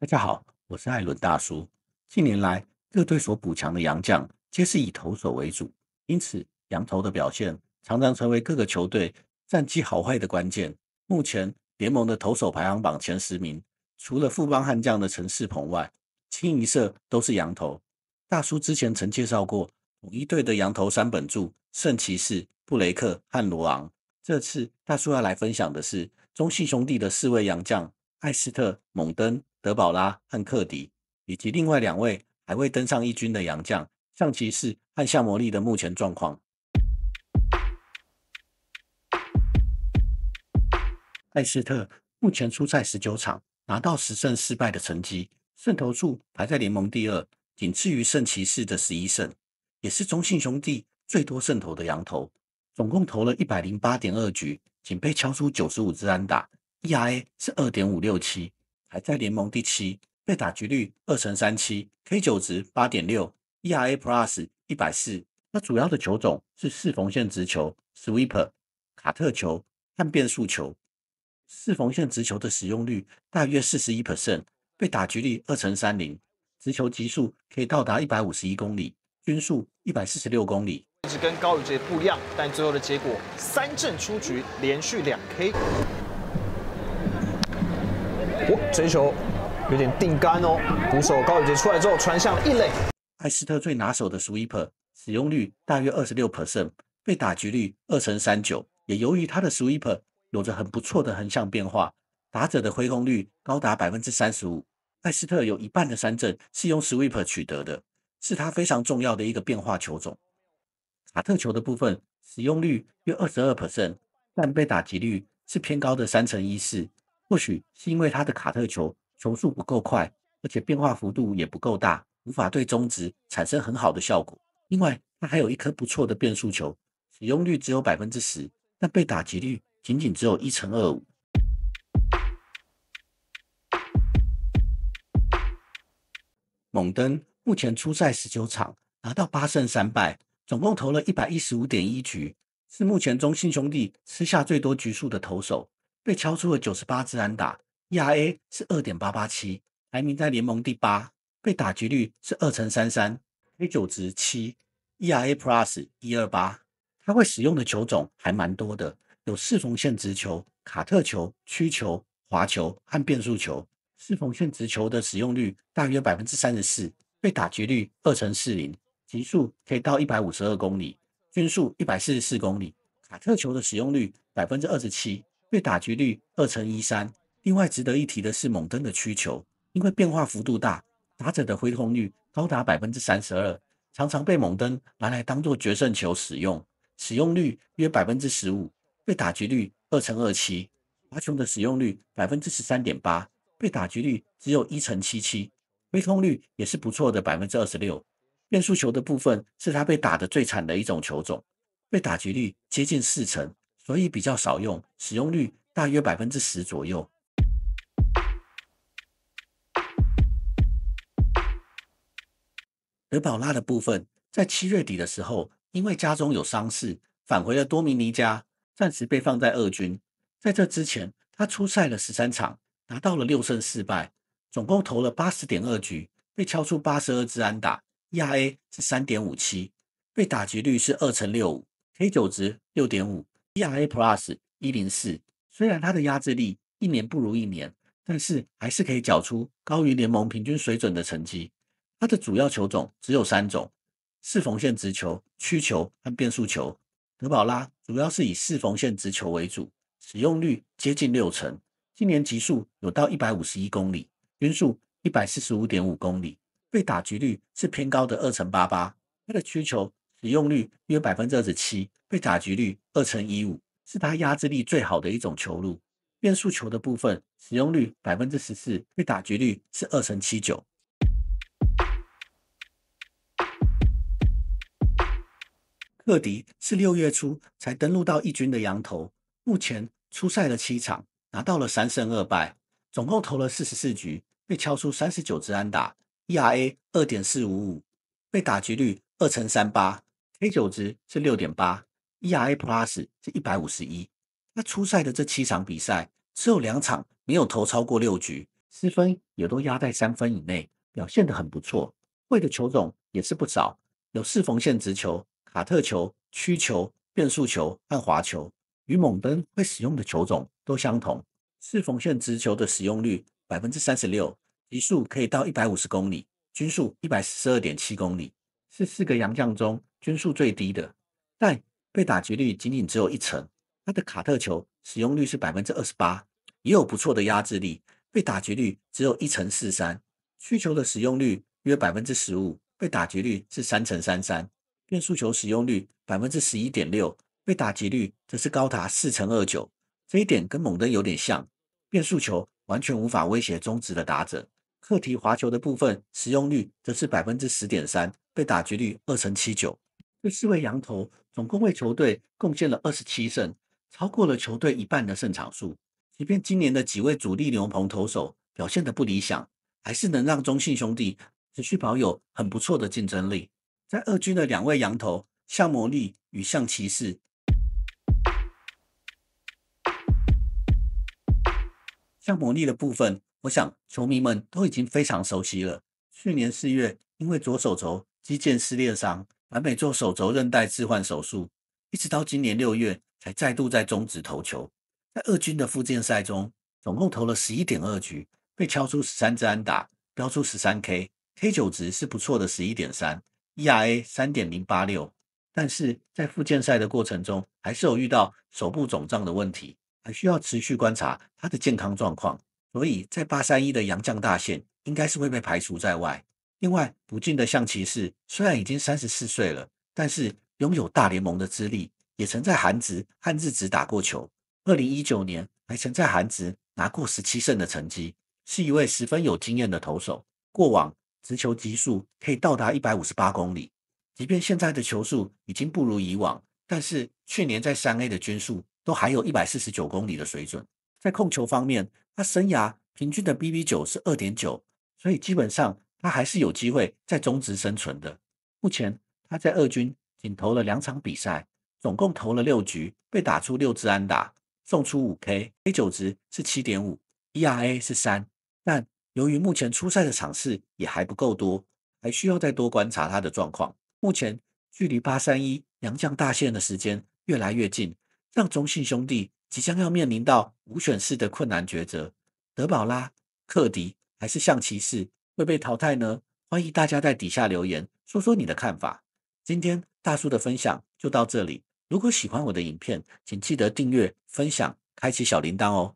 大家好，我是艾伦大叔。近年来，各队所补强的洋将皆是以投手为主，因此洋投的表现常常成为各个球队战绩好坏的关键。目前联盟的投手排行榜前十名，除了富邦悍将的陈世鹏外，清一色都是洋投。大叔之前曾介绍过统一队的洋投三本柱、圣骑士布雷克和罗昂。这次大叔要来分享的是中系兄弟的四位洋将艾斯特、蒙登。德宝拉和克迪，以及另外两位还未登上一军的洋将，象骑士和夏摩利的目前状况。艾斯特目前出赛十九场，拿到十胜四败的成绩，胜投数排在联盟第二，仅次于圣骑士的十一胜，也是中信兄弟最多胜投的羊头。总共投了一百零八点二局，仅被敲出九十五支安打，ERA 是二点五六七。还在联盟第七，被打局率二成三七，K 九值八点六，ERA plus 一百四。那主要的球种是四缝线直球、sweeper、卡特球、变变速球。四缝线直球的使用率大约四十一 percent，被打局率二成三零，直球极速可以到达一百五十一公里，均速一百四十六公里。一直跟高宇杰不一样，但最后的结果三振出局，连续两 K。这一球有点定杆哦，鼓手高宇杰出来之后传向了异垒。艾斯特最拿手的 sweeper 使用率大约二十六 percent，被打击率二成三九。也由于他的 sweeper 有着很不错的横向变化，打者的挥空率高达百分之三十五。艾斯特有一半的三振是用 sweeper 取得的，是他非常重要的一个变化球种。卡特球的部分使用率约二十二 percent，但被打击率是偏高的三成一四。或许是因为他的卡特球球速不够快，而且变化幅度也不够大，无法对中值产生很好的效果。另外，他还有一颗不错的变速球，使用率只有百分之十，但被打击率仅仅只有一成二五。蒙登目前出赛十九场，拿到八胜三败，总共投了一百一十五点一局，是目前中信兄弟吃下最多局数的投手。被敲出了九十八支安打，ERA 是二点八八七，排名在联盟第八。被打击率是二乘三三，K 九值七，ERA Plus 一二八。他会使用的球种还蛮多的，有四缝线直球、卡特球、曲球、滑球和变速球。四缝线直球的使用率大约百分之三十四，被打击率二乘四零，极速可以到一百五十二公里，均速一百四十四公里。卡特球的使用率百分之二十七。被打击率二乘一三。另外值得一提的是猛登的需求因为变化幅度大，打者的挥空率高达百分之三十二，常常被猛登拿来当做决胜球使用，使用率约百分之十五。被打击率二乘二七，罚球的使用率百分之十三点八，被打击率只有一乘七七，挥空率也是不错的百分之二十六。变速球的部分是他被打的最惨的一种球种，被打击率接近四成。所以比较少用，使用率大约百分之十左右。德宝拉的部分，在七月底的时候，因为家中有丧事，返回了多米尼加，暂时被放在二军。在这之前，他出赛了十三场，拿到了六胜四败，总共投了八十点二局，被敲出八十二支安打，ERA 是三点五七，被打击率是二乘六五，K 九值六点五。亚 A Plus 一零四，虽然它的压制力一年不如一年，但是还是可以缴出高于联盟平均水准的成绩。它的主要球种只有三种：四缝线直球、曲球和变速球。德保拉主要是以四缝线直球为主，使用率接近六成。今年极速有到一百五十一公里，均速一百四十五点五公里，被打局率是偏高的二乘八八。它的曲球。使用率约百分之二十七，被打局率二乘一五，是它压制力最好的一种球路。变速球的部分使用率百分之十四，被打局率是二乘七九。克迪是六月初才登陆到一军的洋头，目前出赛了七场，拿到了三胜二败，总共投了四十四局，被敲出三十九支安打，ERA 二点四五五，被打局率二乘三八。九值是六点八，ERA Plus 是一百五十一。那初赛的这七场比赛，只有两场没有投超过六局，失分也都压在三分以内，表现的很不错。会的球种也是不少，有四缝线直球、卡特球、曲球、变速球和滑球，与蒙登会使用的球种都相同。四缝线直球的使用率百分之三十六，极速可以到一百五十公里，均速一百四十二点七公里。是四个洋将中均数最低的，但被打击率仅仅只有一成。他的卡特球使用率是百分之二十八，也有不错的压制力。被打击率只有一成四三，曲球的使用率约百分之十五，被打击率是三成三三。变速球使用率百分之十一点六，被打击率则是高达四成二九。这一点跟猛登有点像，变速球完全无法威胁中指的打者。课题滑球的部分使用率则是百分之十点三。被打局率二成七九，这四位羊头总共为球队贡献了二十七胜，超过了球队一半的胜场数。即便今年的几位主力牛棚投手表现得不理想，还是能让中信兄弟持续保有很不错的竞争力。在二军的两位羊头向魔力与向骑士，像魔力的部分，我想球迷们都已经非常熟悉了。去年四月，因为左手肘。肌腱撕裂伤，完美做手肘韧带置换手术，一直到今年六月才再度在中止投球。在二军的复健赛中，总共投了十一点二局，被敲出十三支安打，标出十三 K，K 九值是不错的十一点三，ERA 三点零八六。但是在复健赛的过程中，还是有遇到手部肿胀的问题，还需要持续观察他的健康状况。所以在八三一的洋将大限，应该是会被排除在外。另外，不俊的象棋士虽然已经三十四岁了，但是拥有大联盟的资历，也曾在韩职和日职打过球。二零一九年还曾在韩职拿过十七胜的成绩，是一位十分有经验的投手。过往直球极速可以到达一百五十八公里，即便现在的球速已经不如以往，但是去年在三 A 的均速都还有一百四十九公里的水准。在控球方面，他生涯平均的 BB 九是二点九，所以基本上。他还是有机会在中职生存的。目前他在二军仅投了两场比赛，总共投了六局，被打出六支安打，送出五 k a 九值是七点五，ERA 是三。但由于目前出赛的场次也还不够多，还需要再多观察他的状况。目前距离八三一杨将大限的时间越来越近，让中信兄弟即将要面临到五选四的困难抉择：德保拉、克迪还是象棋士？会被淘汰呢？欢迎大家在底下留言说说你的看法。今天大叔的分享就到这里，如果喜欢我的影片，请记得订阅、分享、开启小铃铛哦。